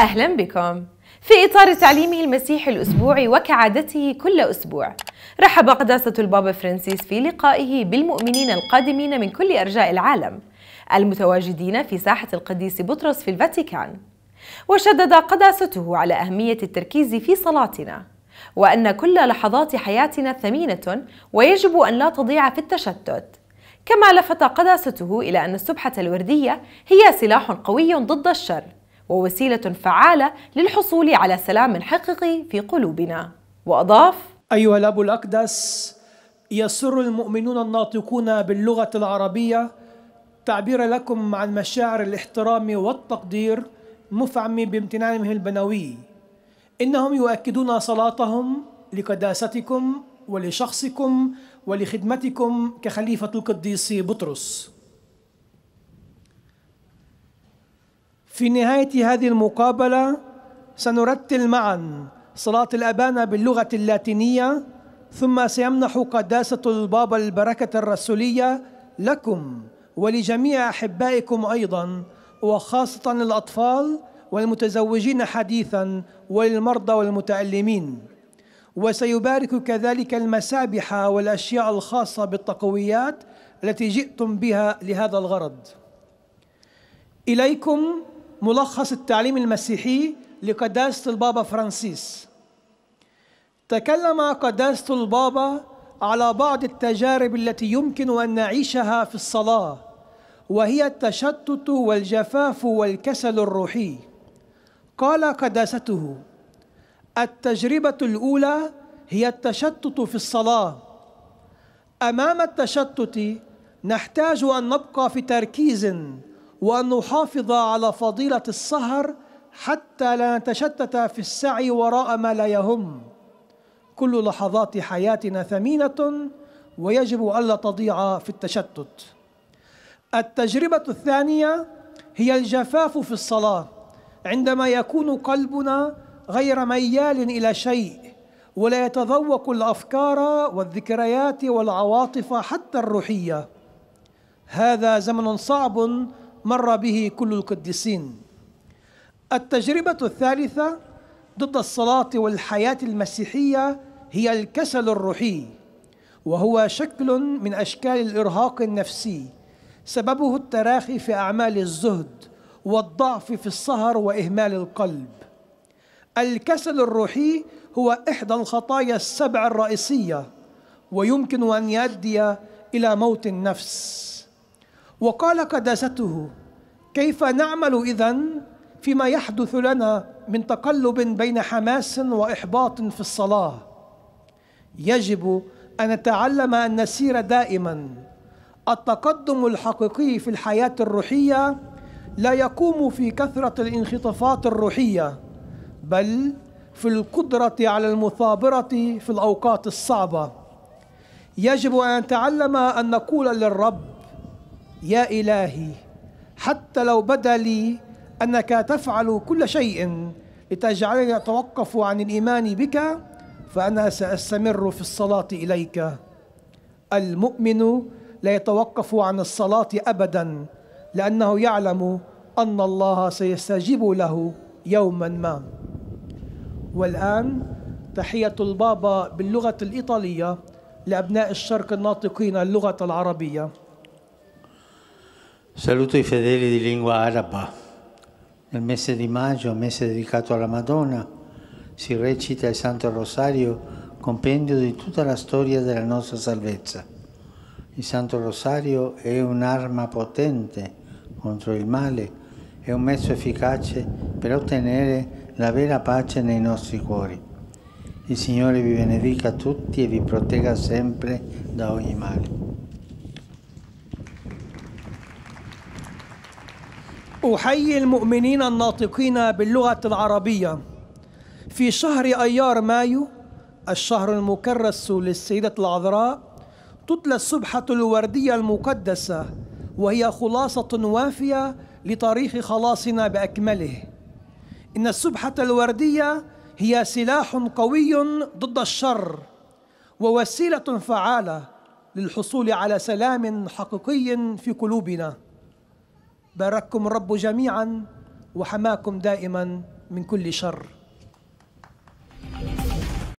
أهلا بكم في إطار تعليمه المسيحي الأسبوعي وكعادته كل أسبوع رحب قداسة البابا فرانسيس في لقائه بالمؤمنين القادمين من كل أرجاء العالم المتواجدين في ساحة القديس بطرس في الفاتيكان وشدد قداسته على أهمية التركيز في صلاتنا وأن كل لحظات حياتنا ثمينة ويجب أن لا تضيع في التشتت كما لفت قداسته إلى أن السبحة الوردية هي سلاح قوي ضد الشر ووسيلة فعالة للحصول على سلام حقيقي في قلوبنا وأضاف أيها الأب الأقدس يسر المؤمنون الناطقون باللغة العربية تعبير لكم عن مشاعر الاحترام والتقدير مفعم بامتنانهم البنوي إنهم يؤكدون صلاتهم لقداستكم ولشخصكم ولخدمتكم كخليفة القديس بطرس في نهاية هذه المقابلة سنرتل معا صلاة الأبانة باللغة اللاتينية ثم سيمنح قداسة البابا البركة الرسولية لكم ولجميع أحبائكم أيضا وخاصة الأطفال والمتزوجين حديثا والمرضى والمتألمين وسيبارك كذلك المسابح والأشياء الخاصة بالتقويات التي جئتم بها لهذا الغرض إليكم ملخص التعليم المسيحي لقداسة البابا فرانسيس تكلم قداسة البابا على بعض التجارب التي يمكن أن نعيشها في الصلاة وهي التشتت والجفاف والكسل الروحي قال قداسته التجربة الأولى هي التشتت في الصلاة أمام التشتت نحتاج أن نبقى في تركيز وأن نحافظ على فضيلة السهر حتى لا نتشتت في السعي وراء ما لا يهم كل لحظات حياتنا ثمينة ويجب ألا تضيع في التشتت التجربة الثانية هي الجفاف في الصلاة عندما يكون قلبنا غير ميال إلى شيء ولا يتذوق الأفكار والذكريات والعواطف حتى الروحية هذا زمن صعب مر به كل القديسين التجربة الثالثة ضد الصلاة والحياة المسيحية هي الكسل الروحي وهو شكل من أشكال الإرهاق النفسي سببه التراخي في أعمال الزهد والضعف في السهر وإهمال القلب الكسل الروحي هو إحدى الخطايا السبع الرئيسية ويمكن أن يؤدي إلى موت النفس وقال قداسته كيف نعمل إذا فيما يحدث لنا من تقلب بين حماس وإحباط في الصلاة يجب أن نتعلم أن نسير دائما التقدم الحقيقي في الحياة الروحية لا يقوم في كثرة الانخطافات الروحية بل في القدرة على المثابرة في الأوقات الصعبة يجب أن نتعلم أن نقول للرب يا إلهي حتى لو بدا لي أنك تفعل كل شيء لتجعلني أتوقف عن الإيمان بك فأنا سأستمر في الصلاة إليك المؤمن لا يتوقف عن الصلاة أبدا لأنه يعلم أن الله سيستجيب له يوما ما والآن تحية البابا باللغة الإيطالية لأبناء الشرق الناطقين اللغة العربية Saluto i fedeli di lingua araba. Nel mese di maggio, mese dedicato alla Madonna, si recita il Santo Rosario, compendio di tutta la storia della nostra salvezza. Il Santo Rosario è un'arma potente contro il male, è un mezzo efficace per ottenere la vera pace nei nostri cuori. Il Signore vi benedica tutti e vi protegga sempre da ogni male. أحيي المؤمنين الناطقين باللغة العربية في شهر أيار مايو الشهر المكرس للسيدة العذراء تتلى السبحة الوردية المقدسة وهي خلاصة وافية لتاريخ خلاصنا بأكمله إن السبحة الوردية هي سلاح قوي ضد الشر ووسيلة فعالة للحصول على سلام حقيقي في قلوبنا بارككم الرب جميعا وحماكم دائما من كل شر